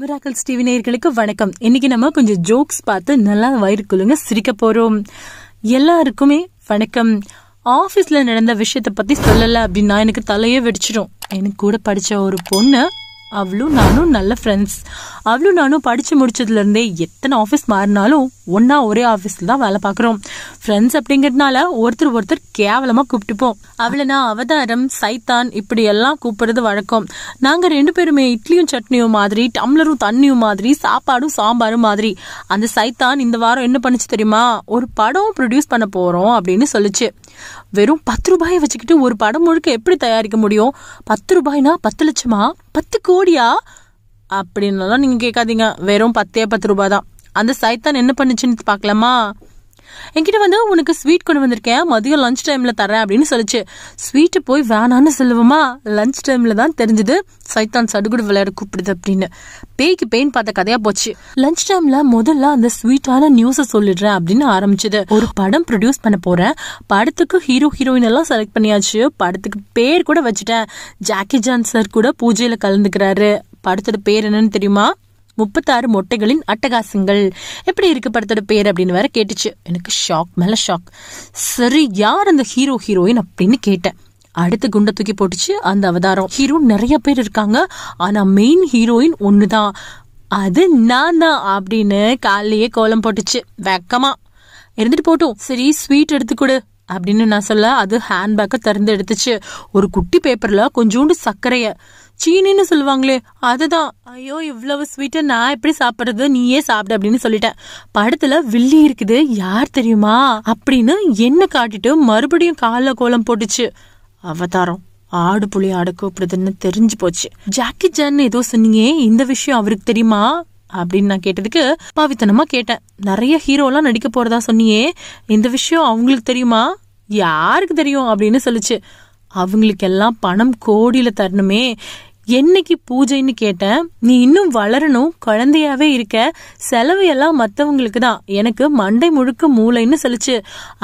miracle TV நேயர்களுக்கு வணக்கம் இன்னைக்கு நம்ம கொஞ்சம் ஜோக்ஸ் பார்த்து நல்லா வயிறு குழுங்க சிரிக்க போறோம் எல்லாருக்குமே வணக்கம் ஆஃபீஸில் நடந்த விஷயத்த பற்றி சொல்லலை அப்படின்னா எனக்கு தலையே வெடிச்சிடும் எனக்கு கூட படித்த ஒரு பொண்ணு அவளும் நானும் நல்ல ஃப்ரெண்ட்ஸ் அவளும் நானும் படித்து இருந்தே எத்தனை ஆஃபீஸ் மாறினாலும் ஒன்றா ஒரே ஆஃபீஸில் தான் வேலை பார்க்குறோம் ஃப்ரெண்ட்ஸ் அப்படிங்கறதுனால ஒருத்தர் ஒருத்தர் கேவலமா கூப்பிட்டுப்போம் அவளைனா அவதாரம் சைத்தான் இப்படி எல்லாம் கூப்பிடுறது வழக்கம் நாங்க ரெண்டு பேருமே இட்லியும் சட்னியும் மாதிரி டம்ளரும் தண்ணியும் மாதிரி சாப்பாடும் சாம்பாரும் மாதிரி அந்த சைத்தான் இந்த வாரம் என்ன பண்ணுச்சு தெரியுமா ஒரு படம் ப்ரொடியூஸ் பண்ண போறோம் அப்படின்னு சொல்லிச்சு வெறும் பத்து ரூபாயை வச்சுக்கிட்டு ஒரு படம் முழுக்க எப்படி தயாரிக்க முடியும் பத்து ரூபாய்னா பத்து லட்சமா பத்து கோடியா அப்படின்னு நீங்கள் கேட்காதீங்க வெறும் பத்தே பத்து ரூபாய் தான் அந்த சைத்தான் என்ன பண்ணுச்சுன்னு பார்க்கலாமா என்கிட்ட வந்து உனக்கு ஸ்வீட் கொண்டு வந்திருக்கேன் மதியம் லஞ்ச் டைமில் தரேன் அப்படின்னு சொல்லிச்சு ஸ்வீட்டு போய் வேணான்னு சொல்லுவோமா லஞ்ச் டைமில் தான் தெரிஞ்சுது சைத்தான் சடுகுடு விளையாட கூப்பிடுது அப்படின்னு பேய்க்கு பெயின் பார்த்த கதையாக போச்சு லஞ்ச் டைமில் முதல்ல அந்த ஸ்வீட்டான நியூஸை சொல்லிடுறேன் அப்படின்னு ஆரம்பிச்சது ஒரு படம் ப்ரொடியூஸ் பண்ண போகிறேன் படத்துக்கு ஹீரோ ஹீரோயின் எல்லாம் செலக்ட் பண்ணியாச்சு படத்துக்கு பேர் கூட வச்சுட்டேன் ஜாக்கி ஜான் சார் கூட பூஜையில் கலந்துக்கிறாரு படத்தோட பேர் என்னன்னு தெரியுமா முப்பத்தாறு மொட்டைகளின் அட்டகாசங்கள் எப்படி இருக்கு படத்தோட பேர் அப்படின்னு வேற கேட்டுச்சு எனக்கு ஷாக் மேல ஷாக் சரி யார் அந்த ஹீரோ ஹீரோயின் அப்படின்னு கேட்டேன் அடுத்து குண்டை தூக்கி போட்டுச்சு அந்த அவதாரம் ஹீரோ நிறைய பேர் இருக்காங்க ஆனா மெயின் ஹீரோயின் ஒண்ணுதான் அது நான் தான் அப்படின்னு காலையே கோலம் போட்டுச்சு வெக்கமா இருந்துட்டு போட்டோம் சரி ஸ்வீட் எடுத்து கொடு அப்படின்னு நான் சொல்ல அது ஹேண்ட்பேக்கை திறந்து எடுத்துச்சு ஒரு குட்டி பேப்பரில் கொஞ்சோண்டு சர்க்கரையை சீனின்னு சொல்லுவாங்களே அதுதான் ஐயோ இவ்வளவு ஸ்வீட்டை நான் எப்படி சாப்பிட்றது நீயே சாப்பிடு அப்படின்னு சொல்லிட்டேன் படத்துல வில்லி இருக்குது யார் தெரியுமா அப்படின்னு என்ன காட்டிட்டு மறுபடியும் கால கோலம் போட்டுச்சு அவதாரம் ஆடு புலி ஆடு கூப்பிடுதுன்னு தெரிஞ்சு போச்சு ஜாக்கி ஜான் ஏதோ சொன்னீங்க இந்த விஷயம் அவருக்கு தெரியுமா அப்படின்னு நான் கேட்டதுக்கு பாவித்தனமா கேட்டேன் நிறைய ஹீரோலாம் நடிக்க போறதா சொன்னியே இந்த விஷயம் அவங்களுக்கு தெரியுமா யாருக்கு தெரியும் அப்படின்னு சொல்லிச்சு எல்லாம் பணம் கோடியில் தரணுமே என்னைக்கு பூஜைன்னு கேட்டேன் நீ இன்னும் வளரணும் குழந்தையாவே இருக்க செலவு எல்லாம் மற்றவங்களுக்கு தான் எனக்கு மண்டை முழுக்க மூளைன்னு சொல்லிச்சு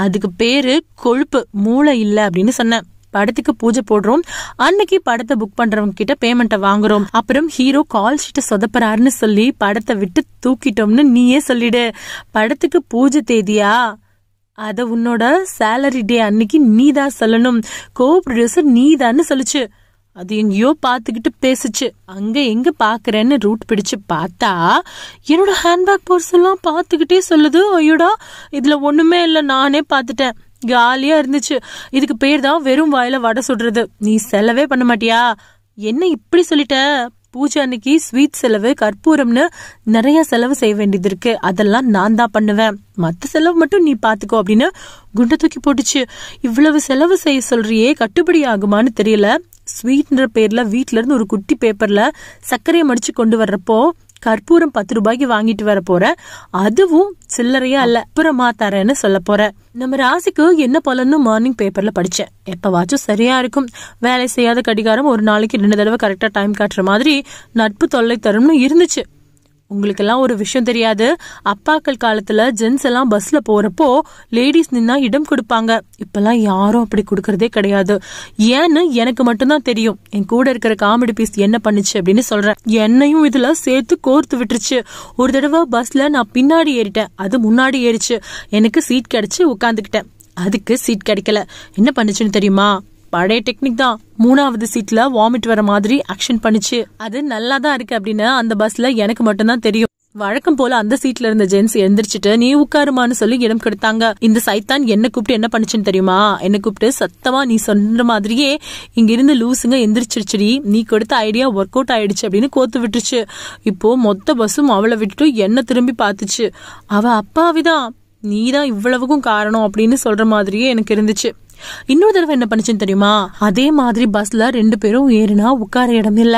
அதுக்கு பேரு கொழுப்பு மூளை இல்லை அப்படின்னு சொன்னேன் படத்துக்கு பூஜை போடுறோம் அன்னைக்கு படத்தை புக் பண்றவங்க கிட்ட பேமெண்ட்டை வாங்குறோம் அப்புறம் ஹீரோ கால் ஷீட்டை சொதப்பறாருன்னு சொல்லி படத்தை விட்டு தூக்கிட்டோம்னு நீயே சொல்லிடு படத்துக்கு பூஜை தேதியா அதை உன்னோட சேலரி டே அன்னைக்கு நீதான் சொல்லணும் கோ ப்ரொடியூசர் நீதான்னு சொல்லிச்சு அது எங்கேயோ பார்த்துக்கிட்டு பேசுச்சு அங்கே எங்கே பார்க்குறேன்னு ரூட் பிடிச்சு பார்த்தா என்னோட ஹேண்ட்பேக் பர்ஸ் எல்லாம் பார்த்துக்கிட்டே சொல்லுது ஐயோடா இதில் ஒன்றுமே இல்லை நானே பார்த்துட்டேன் காலியாக இருந்துச்சு இதுக்கு பேர் தான் வெறும் வாயில வடை சுடுறது நீ செலவே பண்ண மாட்டியா என்ன இப்படி சொல்லிட்ட பூஜை அன்னைக்கு ஸ்வீட் செலவு கற்பூரம்னு நிறைய செலவு செய்ய வேண்டியது இருக்கு அதெல்லாம் நான் தான் பண்ணுவேன் மற்ற செலவு மட்டும் நீ பார்த்துக்கோ அப்படின்னு குண்டை தூக்கி போட்டுச்சு இவ்வளவு செலவு செய்ய சொல்றியே கட்டுப்படி ஆகுமான்னு தெரியல ஸ்வீட்ன்ற பேரில் வீட்டிலேருந்து ஒரு குட்டி பேப்பரில் சர்க்கரையை மடித்து கொண்டு வர்றப்போ கற்பூரம் பத்து ரூபாய்க்கு வாங்கிட்டு வர போற அதுவும் சில்லறையா அல்ல அப்புறமா தரேன்னு சொல்ல போற நம்ம ராசிக்கு என்ன பலன்னு மார்னிங் பேப்பர்ல படிச்சேன் எப்பவாச்சும் சரியா இருக்கும் வேலை செய்யாத கடிகாரம் ஒரு நாளைக்கு ரெண்டு தடவை கரெக்டா டைம் காட்டுற மாதிரி நட்பு தொல்லை தரும்னு இருந்துச்சு உங்களுக்கெல்லாம் ஒரு விஷயம் தெரியாது அப்பாக்கள் காலத்துல ஜென்ஸ் எல்லாம் பஸ்ல போறப்போ லேடிஸ் நின்னா இடம் கொடுப்பாங்க இப்பெல்லாம் யாரும் அப்படி கொடுக்கறதே கிடையாது ஏன்னு எனக்கு மட்டும்தான் தெரியும் என் கூட இருக்கிற காமெடி பீஸ் என்ன பண்ணுச்சு அப்படின்னு சொல்றேன் என்னையும் இதுல சேர்த்து கோர்த்து விட்டுருச்சு ஒரு தடவை பஸ்ல நான் பின்னாடி ஏறிட்டேன் அது முன்னாடி ஏறிச்சு எனக்கு சீட் கிடைச்சு உட்காந்துக்கிட்டேன் அதுக்கு சீட் கிடைக்கல என்ன பண்ணுச்சுன்னு தெரியுமா பழைய டெக்னிக் தான் மூணாவது சீட்ல வாமிட் வர மாதிரி ஆக்ஷன் பண்ணுச்சு அது நல்லா தான் இருக்கு அப்படின்னு அந்த பஸ்ல எனக்கு மட்டும்தான் தெரியும் வழக்கம் போல அந்த சீட்ல இருந்த ஜென்ஸ் எழுந்திரிச்சிட்டு நீ உட்காருமான்னு சொல்லி இடம் கொடுத்தாங்க இந்த சைத்தான் என்ன கூப்பிட்டு என்ன பண்ணுச்சுன்னு தெரியுமா என்ன கூப்பிட்டு சத்தமா நீ சொன்ன மாதிரியே இங்க இருந்து லூசுங்க எந்திரிச்சிருச்சுடி நீ கொடுத்த ஐடியா ஒர்க் அவுட் ஆயிடுச்சு அப்படின்னு கோத்து விட்டுருச்சு இப்போ மொத்த பஸ்ஸும் அவளை விட்டுட்டு என்ன திரும்பி பார்த்துச்சு அவ அப்பாவிதான் நீ தான் இவ்வளவுக்கும் காரணம் அப்படின்னு சொல்ற மாதிரியே எனக்கு இருந்துச்சு இன்னொரு தடவை என்ன பண்ணுச்சுன்னு தெரியுமா அதே மாதிரி பஸ்ல ரெண்டு பேரும் ஏறினா உட்கார இடம் இல்ல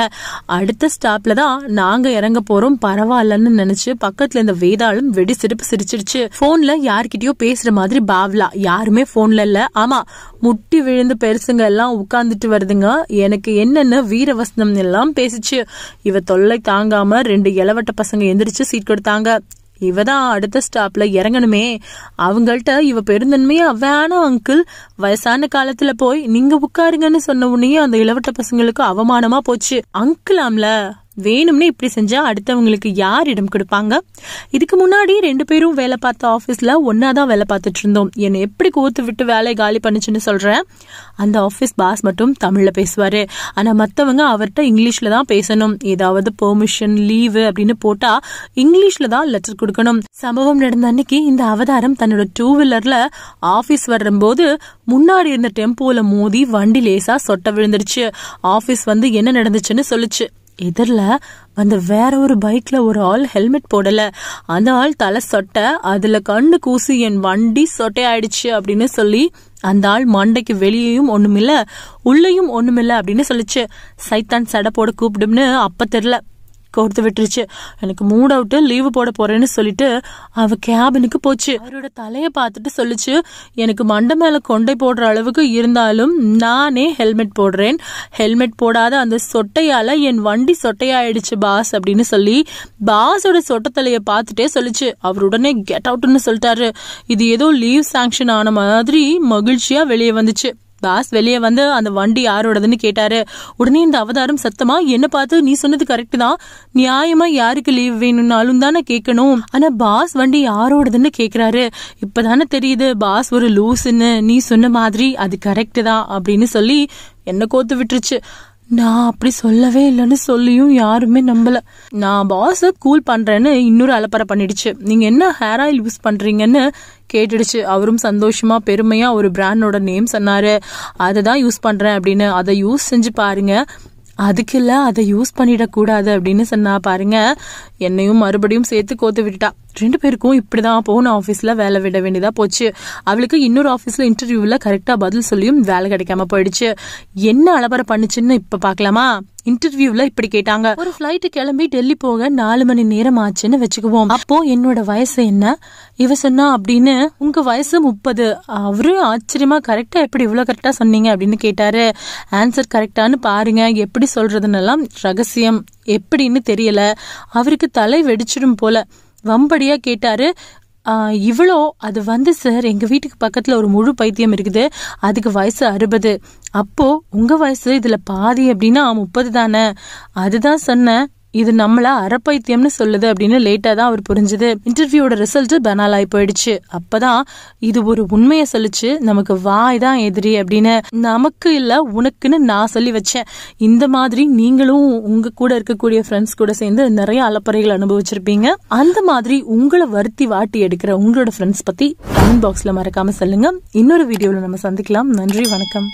அடுத்த ஸ்டாப்ல தான் நாங்க இறங்க போறோம் பரவாயில்லன்னு நினைச்சு பக்கத்துல இந்த வேதாளம் வெடி சிரிப்பு சிரிச்சிருச்சு போன்ல யார்கிட்டயோ பேசுற மாதிரி பாவ்லா யாருமே போன்ல இல்ல ஆமா முட்டி விழுந்து பெருசுங்க எல்லாம் உட்கார்ந்துட்டு வருதுங்க எனக்கு என்னென்ன வீரவசனம் எல்லாம் பேசிச்சு இவ தொல்லை தாங்காம ரெண்டு இளவட்ட பசங்க எந்திரிச்சு சீட் கொடுத்தாங்க இவ தான் அடுத்த ஸ்டாப்ல இறங்கணுமே அவங்கள்ட்ட இவ பெருந்தன்மையா வேணாம் அங்கிள் வயசான காலத்துல போய் நீங்க உட்காருங்கன்னு சொன்ன உடனே அந்த இளவட்ட பசங்களுக்கு அவமானமா போச்சு அங்கிள் ஆம்ல வேணும்னு இப்படி செஞ்சால் அடுத்தவங்களுக்கு யார் இடம் கொடுப்பாங்க இதுக்கு முன்னாடி ரெண்டு பேரும் வேலை பார்த்த ஆஃபீஸில் ஒன்றா தான் வேலை பார்த்துட்டு இருந்தோம் என்னை எப்படி கோத்து விட்டு வேலையை காலி பண்ணுச்சுன்னு சொல்கிறேன் அந்த ஆஃபீஸ் பாஸ் மட்டும் தமிழில் பேசுவார் ஆனால் மற்றவங்க அவர்கிட்ட இங்கிலீஷில் தான் பேசணும் ஏதாவது பெர்மிஷன் லீவு அப்படின்னு போட்டால் இங்கிலீஷில் தான் லெட்டர் கொடுக்கணும் சம்பவம் நடந்த அன்னைக்கு இந்த அவதாரம் தன்னோட டூ வீலரில் ஆஃபீஸ் வரும்போது முன்னாடி இருந்த டெம்போவில் மோதி வண்டி லேசாக சொட்ட விழுந்துருச்சு ஆஃபீஸ் வந்து என்ன நடந்துச்சுன்னு சொல்லுச்சு எதிரில் அந்த வேற ஒரு பைக்கில் ஒரு ஆள் ஹெல்மெட் போடலை அந்த ஆள் தலை சொட்டை அதில் கண்ணு கூசி என் வண்டி சொட்டை ஆயிடுச்சு அப்படின்னு சொல்லி அந்த ஆள் மண்டைக்கு வெளியேயும் ஒன்றுமில்லை உள்ளேயும் ஒன்றுமில்லை அப்படின்னு சொல்லிச்சு சைத்தான் சடை போட கூப்பிடும்னு அப்போ தெரில கொடுத்து விட்டுருச்சு எனக்கு மூட் அவுட்டு லீவு போட போறேன்னு சொல்லிட்டு அவ கேபினுக்கு போச்சு அவரோட தலையை பார்த்துட்டு சொல்லிச்சு எனக்கு மண்டை மேல கொண்டை போடுற அளவுக்கு இருந்தாலும் நானே ஹெல்மெட் போடுறேன் ஹெல்மெட் போடாத அந்த சொட்டையால என் வண்டி சொட்டையாயிடுச்சு பாஸ் அப்படின்னு சொல்லி பாஸோட சொட்ட தலையை பார்த்துட்டே சொல்லிச்சு அவர் உடனே கெட் அவுட்னு சொல்லிட்டாரு இது ஏதோ லீவ் சாங்ஷன் ஆன மாதிரி மகிழ்ச்சியா வெளியே வந்துச்சு பாஸ் வெளியே வந்து அந்த வண்டி யாரோடதுன்னு கேட்டாரு உடனே இந்த அவதாரம் சத்தமா என்ன பார்த்து நீ சொன்னது கரெக்ட் தான் நியாயமா யாருக்கு லீவ் வேணும்னாலும் தானே கேட்கணும் ஆனா பாஸ் வண்டி யாரோடதுன்னு கேக்குறாரு இப்பதானே தெரியுது பாஸ் ஒரு லூஸ்ன்னு நீ சொன்ன மாதிரி அது கரெக்ட் தான் அப்படின்னு சொல்லி என்ன கோத்து விட்டுருச்சு நான் அப்படி சொல்லவே இல்லைன்னு சொல்லியும் யாருமே நம்பல நான் பாஸை கூல் பண்றேன்னு இன்னொரு அலப்பறை பண்ணிடுச்சு நீங்க என்ன ஹேர் ஆயில் யூஸ் பண்றீங்கன்னு கேட்டுடுச்சு அவரும் சந்தோஷமா பெருமையா ஒரு பிராண்டோட நேம் சொன்னாரு அதை தான் யூஸ் பண்றேன் அப்படின்னு அதை யூஸ் செஞ்சு பாருங்க அதுக்கு இல்லை அதை யூஸ் பண்ணிடக்கூடாது அப்படின்னு சொன்னா பாருங்க என்னையும் மறுபடியும் சேர்த்து கோத்து விட்டுட்டா ரெண்டு பேருக்கும் இப்படிதான் போன ஆஃபீஸில் வேலை விட வேண்டியதாக போச்சு அவளுக்கு இன்னொரு ஆஃபீஸில் இன்டர்வியூவில் கரெக்டாக பதில் சொல்லியும் வேலை கிடைக்காம போயிடுச்சு என்ன அலபர பண்ணுச்சுன்னு இப்போ பார்க்கலாமா இன்டர்வியூல இப்படி கேட்டாங்க ஒரு ஃபிளைட்டு கிளம்பி டெல்லி போக நாலு மணி நேரம் ஆச்சுன்னு வச்சுக்குவோம் அப்போ என்னோட வயசு என்ன இவ சொன்னா அப்படின்னு உங்க வயசு முப்பது அவரு ஆச்சரியமா கரெக்டா எப்படி இவ்வளவு கரெக்டா சொன்னீங்க அப்படின்னு கேட்டாரு ஆன்சர் கரெக்டான்னு பாருங்க எப்படி சொல்றதுன்னெல்லாம் ரகசியம் எப்படின்னு தெரியல அவருக்கு தலை வெடிச்சிடும் போல வம்படியாக கேட்டாரு இவ்வளோ அது வந்து சார் எங்கள் வீட்டுக்கு பக்கத்தில் ஒரு முழு பைத்தியம் இருக்குது அதுக்கு வயசு அறுபது அப்போது உங்கள் வயசு இதில் பாதி அப்படின்னா முப்பது தானே அதுதான் சொன்னேன் இது நம்மள அறப்பைத்தியம்னு சொல்லுது அப்படின்னு லேட்டா தான் அவர் புரிஞ்சுது இன்டர்வியூட ரிசல்ட் பெனால் ஆகி போயிடுச்சு அப்பதான் இது ஒரு உண்மையை சொல்லிச்சு நமக்கு வாய் தான் எதிரி அப்படின்னு நமக்கு இல்ல உனக்குன்னு நான் சொல்லி வச்சேன் இந்த மாதிரி நீங்களும் உங்க கூட இருக்கக்கூடிய ஃப்ரெண்ட்ஸ் கூட சேர்ந்து நிறைய அலப்பறைகள் அனுபவிச்சிருப்பீங்க அந்த மாதிரி உங்களை வருத்தி வாட்டி எடுக்கிற உங்களோட ஃப்ரெண்ட்ஸ் பத்தி கமெண்ட் பாக்ஸ்ல மறக்காம சொல்லுங்க இன்னொரு வீடியோவில் நம்ம சந்திக்கலாம் நன்றி வணக்கம்